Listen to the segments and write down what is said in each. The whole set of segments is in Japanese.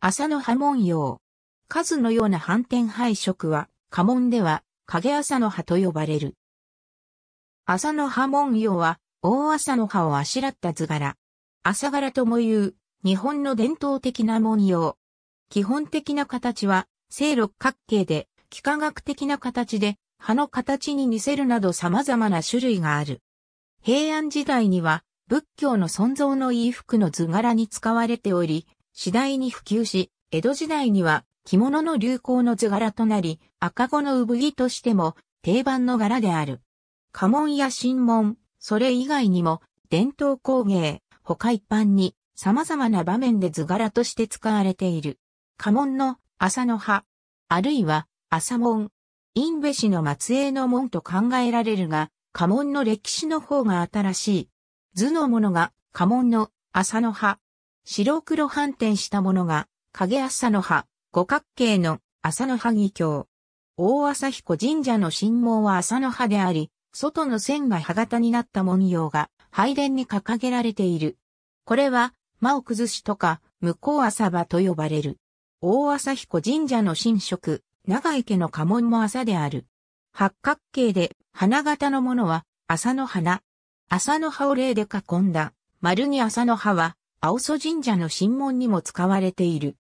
朝の波紋用。数のような反転配色は、家紋では、影朝の葉と呼ばれる。朝の波紋用は、大朝の葉をあしらった図柄。朝柄とも言う、日本の伝統的な文様。基本的な形は、正六角形で、幾何学的な形で、葉の形に似せるなど様々な種類がある。平安時代には、仏教の尊像の衣服の図柄に使われており、次第に普及し、江戸時代には着物の流行の図柄となり、赤子の産着としても定番の柄である。家紋や新紋、それ以外にも伝統工芸、他一般に様々な場面で図柄として使われている。家紋の朝の葉、あるいは朝紋、インベ氏の末裔の門と考えられるが、家紋の歴史の方が新しい。図のものが家紋の朝の葉、白黒反転したものが、影朝の葉、五角形の朝の葉義教。大朝彦神社の神門は朝の葉であり、外の線が歯型になった文様が拝殿に掲げられている。これは、間を崩しとか、向こう朝葉と呼ばれる。大朝彦神社の神職、長池の家紋も朝である。八角形で、花形のものは、朝の花。朝の葉を例で囲んだ、丸に朝の葉は、青曽神社の神門にも使われている。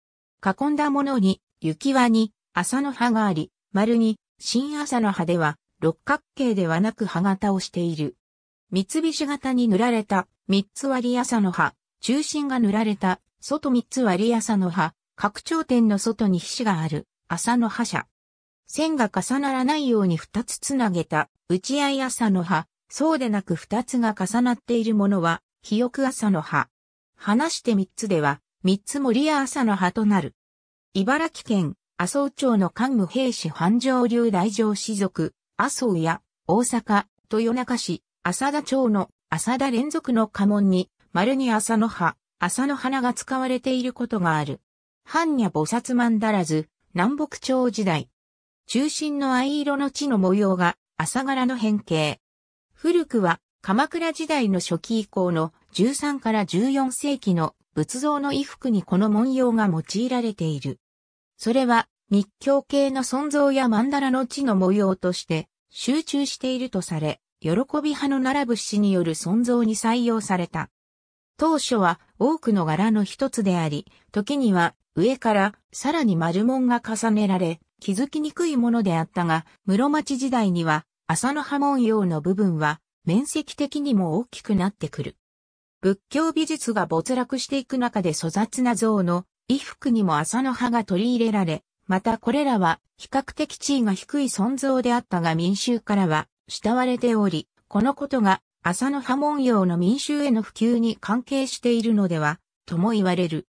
囲んだものに、雪輪に、朝の葉があり、丸に、新朝の葉では、六角形ではなく葉型をしている。三菱型に塗られた、三つ割り朝の葉、中心が塗られた、外三つ割り朝の葉、拡張点の外に皮脂がある、朝の葉社。線が重ならないように二つつなげた、打ち合い朝の葉、そうでなく二つが重なっているものは、肥翼朝の葉。話して三つでは、三つ森や朝の葉となる。茨城県、麻生町の幹部兵士繁盛流大城氏族、麻生や、大阪、豊中市、浅田町の、浅田連続の家紋に、丸に朝の葉、朝の花が使われていることがある。般若菩薩万だらず、南北朝時代。中心の藍色の地の模様が、朝柄の変形。古くは、鎌倉時代の初期以降の13から14世紀の仏像の衣服にこの文様が用いられている。それは密教系の尊像や曼荼羅の地の模様として集中しているとされ、喜び派の並ぶ詩による尊像に採用された。当初は多くの柄の一つであり、時には上からさらに丸紋が重ねられ、気づきにくいものであったが、室町時代には浅野葉文様の部分は面積的にも大きくなってくる。仏教美術が没落していく中で粗雑な像の衣服にも麻の葉が取り入れられ、またこれらは比較的地位が低い存像であったが民衆からは慕われており、このことが麻の葉文様の民衆への普及に関係しているのでは、とも言われる。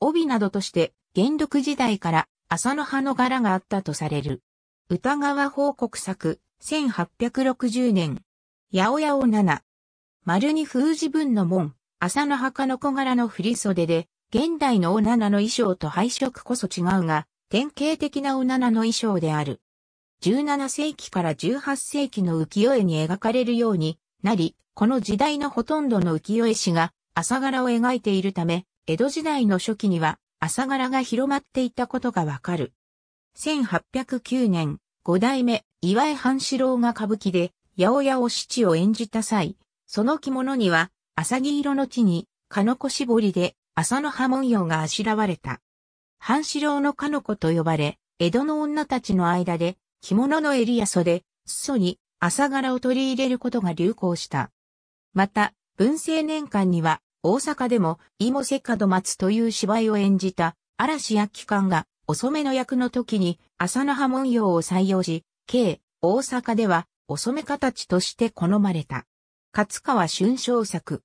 帯などとして元禄時代から麻の葉の柄があったとされる。歌川報告作、1860年。八百八百七。丸に封じ文の門、朝の墓の小柄の振袖で、現代のオナナの衣装と配色こそ違うが、典型的なオナナの衣装である。17世紀から18世紀の浮世絵に描かれるようになり、この時代のほとんどの浮世絵師が朝柄を描いているため、江戸時代の初期には朝柄が広まっていたことがわかる。1809年、五代目、岩井半四郎が歌舞伎で、八百屋お七を演じた際、その着物には、浅木色の地に、かのこ絞りで、浅野葉文様があしらわれた。半四郎のかのこと呼ばれ、江戸の女たちの間で、着物の襟や袖、裾に、朝柄を取り入れることが流行した。また、文政年間には、大阪でも、イモセカド松という芝居を演じた、嵐や機関が、遅めの役の時に、浅野葉文様を採用し、計、大阪では、遅め形として好まれた。勝川春章作。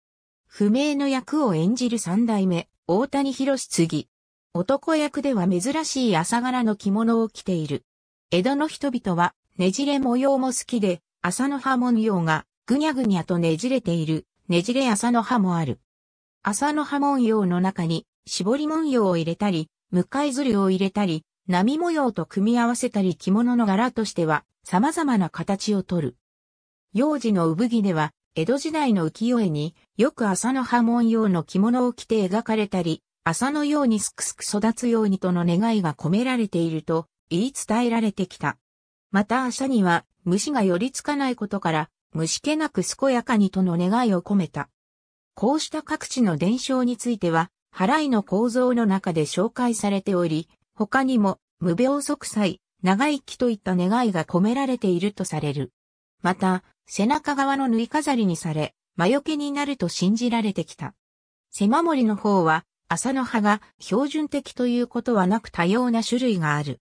不明の役を演じる三代目、大谷博次。男役では珍しい朝柄の着物を着ている。江戸の人々は、ねじれ模様も好きで、朝の葉文様が、ぐにゃぐにゃとねじれている、ねじれ朝の葉もある。朝の葉文様の中に、絞り文様を入れたり、向かいずるを入れたり、波模様と組み合わせたり着物の柄としては、様々な形をとる。幼児の産着では、江戸時代の浮世絵によく朝の波紋用の着物を着て描かれたり、麻のようにすくすく育つようにとの願いが込められていると言い伝えられてきた。また朝には虫が寄りつかないことから虫気なく健やかにとの願いを込めた。こうした各地の伝承については、払いの構造の中で紹介されており、他にも無病息災、長生きといった願いが込められているとされる。また、背中側の縫い飾りにされ、魔除けになると信じられてきた。背守りの方は、麻の葉が標準的ということはなく多様な種類がある。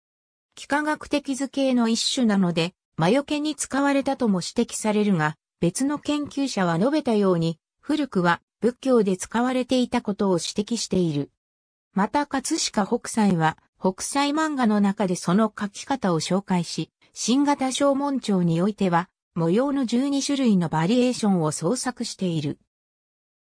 幾何学的図形の一種なので、魔除けに使われたとも指摘されるが、別の研究者は述べたように、古くは仏教で使われていたことを指摘している。また、葛飾北斎は、北斎漫画の中でその書き方を紹介し、新型小門帳においては、模様の12種類のバリエーションを創作している。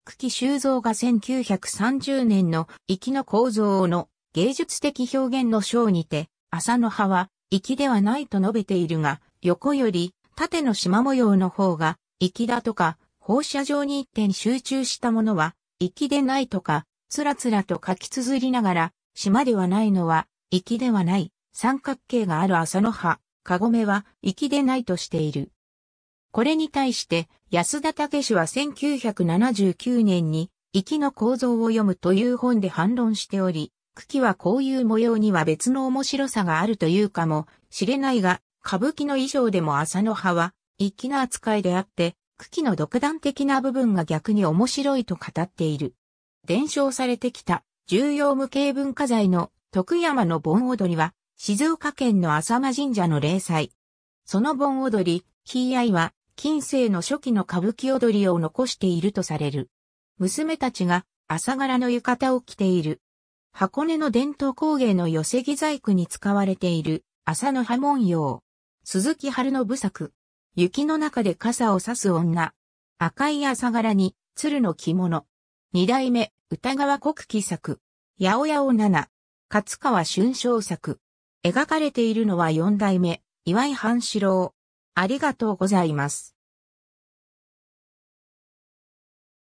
久喜修造が1930年のきの構造の芸術的表現の章にて、朝の葉はきではないと述べているが、横より縦の縞模様の方がきだとか、放射状に一点集中したものはきでないとか、つらつらと書き綴りながら、島ではないのはきではない、三角形がある朝の葉、かごめはきでないとしている。これに対して安田武氏は1979年に息の構造を読むという本で反論しており、茎はこういう模様には別の面白さがあるというかもしれないが、歌舞伎の衣装でも浅野葉はきな扱いであって、茎の独断的な部分が逆に面白いと語っている。伝承されてきた重要無形文化財の徳山の盆踊りは静岡県の浅間神社の霊祭。その盆踊り、ひいあいは近世の初期の歌舞伎踊りを残しているとされる。娘たちが朝柄の浴衣を着ている。箱根の伝統工芸の寄木細工に使われている朝の波紋様。鈴木春の部作。雪の中で傘を差す女。赤い朝柄に鶴の着物。二代目歌川国旗作。八百屋を七。勝川春章作。描かれているのは四代目岩井半四郎。ありがとうございます。